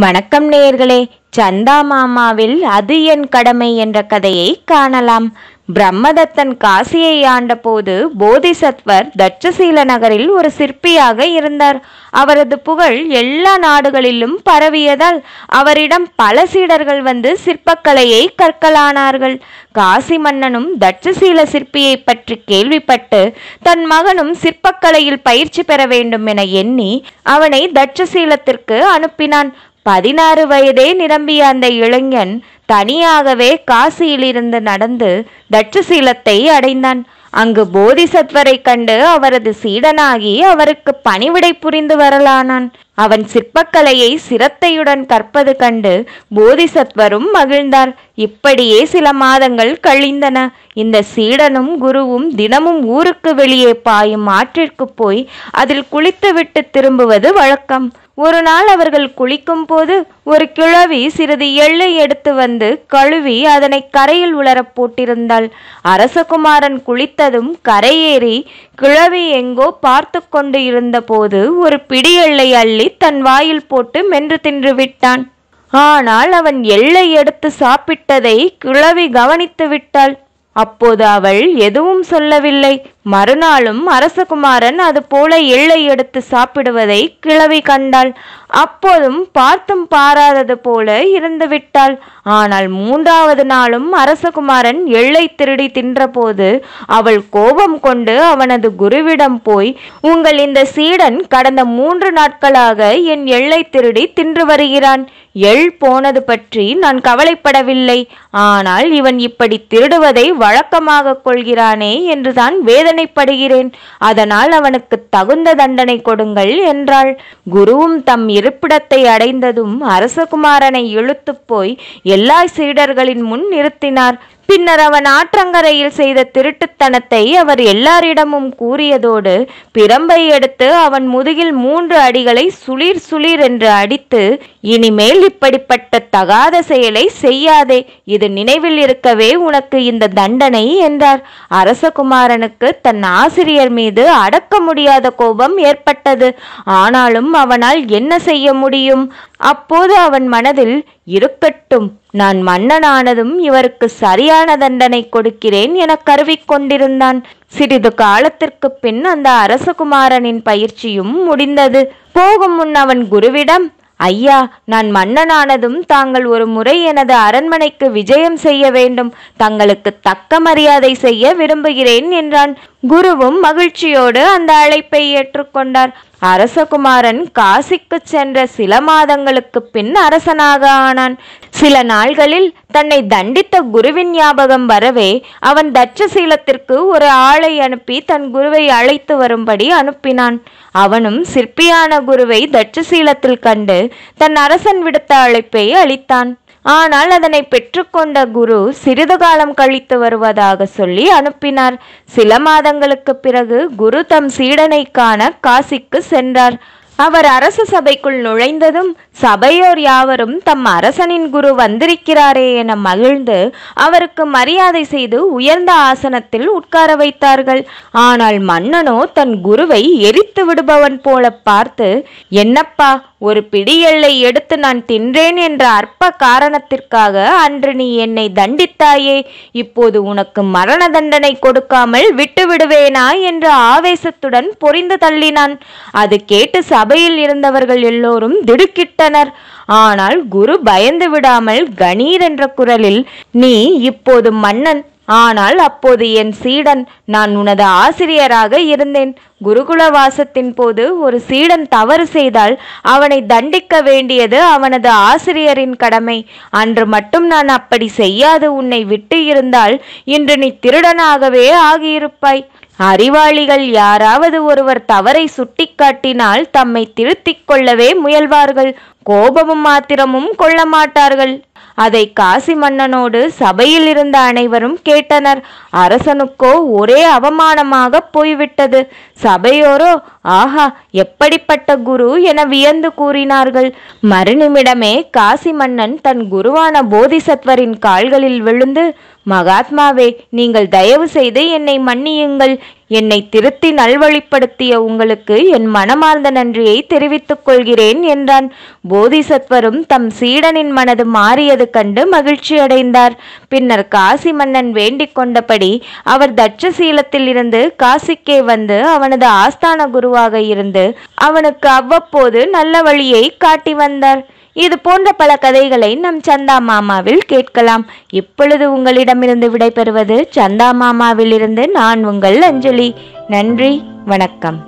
வணக்கம் நேயர்களே சந்தா மாமாவில் அது என் கடமை என்ற கதையை காணலாம் பிரம்மதத்தன் காசியை ஆண்டபோது போதிசத்வர் தட்சசீல நகரில் ஒரு சிற்பியாக இருந்தார் அவரது புகழ் எல்லா நாடுகளிலும் பரவியதால் அவரிடம் பல சீடர்கள் வந்து சிற்பக்கலையை கற்கலானார்கள் காசி மன்னனும் தட்சசீல சிற்பியை பற்றி கேள்விப்பட்டு தன் மகனும் சிற்பக்கலையில் பயிற்சி பெற வேண்டும் என எண்ணி அவனை தட்சசீலத்திற்கு அனுப்பினான் பதினாறு வயதே நிரம்பிய அந்த இளைஞன் தனியாகவே காசியிலிருந்து நடந்து தட்சசீலத்தை அடைந்தான் அங்கு போதிசத்வரை கண்டு அவரது சீடனாகி அவருக்கு பணிவிடை புரிந்து வரலானான் அவன் சிற்பக்கலையை சிரத்தையுடன் கற்பது கண்டு போதிசத்வரும் மகிழ்ந்தார் இப்படியே சில மாதங்கள் கழிந்தன இந்த சீடனும் குருவும் தினமும் ஊருக்கு வெளியே பாயும் ஆற்றிற்கு போய் அதில் குளித்துவிட்டு திரும்புவது வழக்கம் ஒரு நாள் அவர்கள் குளிக்கும் போது ஒரு கிழவி சிறிது எள்ளை எடுத்து வந்து கழுவி அதனை கரையில் உலரப் போட்டிருந்தாள் அரசகுமாரன் குளித்ததும் கரையேறி கிழவி எங்கோ பார்த்து கொண்டு இருந்தபோது ஒரு பிடி எள்ளை அள்ளி தன் வாயில் போட்டு மென்று தின்று விட்டான் ஆனால் அவன் எள்ளை எடுத்து சாப்பிட்டதை கிழவி கவனித்து விட்டாள் அப்போது அவள் எதுவும் சொல்லவில்லை மறுநாளும் அரசகுமாரன் அதுபோல எள்ளை எடுத்து சாப்பிடுவதை கிழவி கண்டாள் அப்போதும் பார்த்தும் பாராதது போல இருந்து விட்டாள் ஆனால் மூன்றாவது நாளும் அரசகுமாரன் எள்ளை திருடி தின்றபோது அவள் கோபம் கொண்டு அவனது குருவிடம் போய் உங்கள் இந்த சீடன் கடந்த மூன்று நாட்களாக என் எள்ளை திருடி தின்று வருகிறான் எள் போனது பற்றி நான் கவலைப்படவில்லை ஆனால் இவன் இப்படி திருடுவதை வழக்கமாக கொள்கிறானே என்றுதான் வேதனைப்படுகிறேன் அதனால் அவனுக்கு தகுந்த தண்டனை கொடுங்கள் என்றாள் குருவும் தம் இருப்பிடத்தை அடைந்ததும் அரசகுமாரனை இழுத்துப் போய் எல்லா சீடர்களின் முன் நிறுத்தினார் பின்னர் அவன் ஆற்றங்கரையில் செய்த திருட்டுத்தனத்தை அவர் எல்லாரிடமும் கூறியதோடு பிரம்பை எடுத்து அவன் முதுகில் மூன்று அடிகளை சுளிர் சுளிர் என்று அடித்து இனிமேல் இப்படிப்பட்ட தகாத செயலை செய்யாதே இது நினைவில் இருக்கவே உனக்கு இந்த தண்டனை என்றார் அரசகுமாரனுக்கு தன் ஆசிரியர் மீது அடக்க முடியாத கோபம் ஏற்பட்டது ஆனாலும் அவனால் என்ன செய்ய முடியும் அப்போது அவன் மனதில் இருக்கட்டும் இருக்கட்டும் நான் மன்னனானதும் இவருக்கு சரியான தண்டனை கொடுக்கிறேன் என கருவிக்கொண்டிருந்தான் சிறிது காலத்திற்கு பின் அந்த அரசகுமாரனின் பயிற்சியும் முடிந்தது போகும் முன் அவன் குருவிடம் ஐயா நான் மன்னனானதும் தாங்கள் ஒரு முறை எனது அரண்மனைக்கு விஜயம் செய்ய வேண்டும் தங்களுக்கு தக்க மரியாதை செய்ய விரும்புகிறேன் என்றான் குருவும் மகிழ்ச்சியோடு அந்த அழைப்பை ஏற்றுக்கொண்டார் அரசகுமாரன் காசிக்கு சென்ற சில மாதங்களுக்கு பின் அரசனாக ஆனான் சில நாள்களில் தன்னை தண்டித்த குருவின் ஞாபகம் வரவே அவன் தட்சசீலத்திற்கு ஒரு ஆளை அனுப்பி தன் குருவை அழைத்து வரும்படி அனுப்பினான் அவனும் சிற்பியான குருவை தட்சசீலத்தில் கண்டு தன் அரசன் விடுத்த அழைப்பை அளித்தான் ஆனால் அதனை பெற்றுக்கொண்ட குரு சிறிது காலம் கழித்து வருவதாக சொல்லி அனுப்பினார் சில மாதங்களுக்கு பிறகு குரு தம் சீடனை காண காசிக்கு சென்றார் அவர் அரச சபைக்குள் நுழைந்ததும் சபையோர் யாவரும் தம் அரசனின் குரு வந்திருக்கிறாரே என மகிழ்ந்து அவருக்கு மரியாதை செய்து உயர்ந்த ஆசனத்தில் உட்கார வைத்தார்கள் ஆனால் மன்னனோ தன் குருவை எரித்து விடுபவன் போல பார்த்து என்னப்பா ஒரு பிடியல்லை எடுத்து நான் தின்றேன் என்ற அற்ப காரணத்திற்காக அன்று நீ என்னை தண்டித்தாயே இப்போது உனக்கு மரண தண்டனை கொடுக்காமல் விட்டு விடுவேனா என்று ஆவேசத்துடன் பொறிந்து தள்ளினான் அது கேட்டு சபையில் இருந்தவர்கள் எல்லோரும் திடுக்கிட்டனர் ஆனால் குரு பயந்து விடாமல் கணீர் என்ற குரலில் நீ இப்போது மன்னன் ஆனால் அப்போது என் சீடன் நான் உனது ஆசிரியராக இருந்தேன் குருகுல வாசத்தின் போது ஒரு சீடன் தவறு செய்தால் அவனை தண்டிக்க வேண்டியது அவனது ஆசிரியரின் கடமை அன்று மட்டும் நான் அப்படி செய்யாது உன்னை விட்டு இருந்தால் இன்று நீ திருடனாகவே ஆகியிருப்பாய் அறிவாளிகள் யாராவது ஒருவர் தவறை சுட்டிக்காட்டினால் தம்மை திருத்திக் கொள்ளவே முயல்வார்கள் கோபமும் மாத்திரமும் கொள்ள மாட்டார்கள் அதை காசி மன்னனோடு சபையில் இருந்த அனைவரும் கேட்டனர் அரசனுக்கோ ஒரே அவமானமாக போய்விட்டது சபையோரோ ஆஹா எப்படிப்பட்ட குரு என வியந்து கூறினார்கள் மறுநிமிடமே காசி மன்னன் தன் குருவான போதிசத்வரின் கால்களில் விழுந்து மகாத்மாவே நீங்கள் தயவு செய்து என்னை மன்னியுங்கள் என்னை திருத்தி நல்வழிப்படுத்திய உங்களுக்கு என் மனமார்ந்த நன்றியை தெரிவித்துக் கொள்கிறேன் என்றான் போதிசத்வரும் தம் சீடனின் மனது மாறியது கண்டு மகிழ்ச்சியடைந்தார் பின்னர் காசி மன்னன் வேண்டிக் கொண்டபடி அவர் தட்சசீலத்தில் இருந்து காசிக்கே வந்து அவனது ஆஸ்தான குருவாக இருந்து அவனுக்கு அவ்வப்போது நல்ல வழியை காட்டி வந்தார் இது போன்ற பல கதைகளை நம் சந்தா மாமாவில் கேட்கலாம் இப்பொழுது உங்களிடமிருந்து விடைபெறுவது சந்தா மாமாவிலிருந்து நான் உங்கள் அஞ்சலி நன்றி வணக்கம்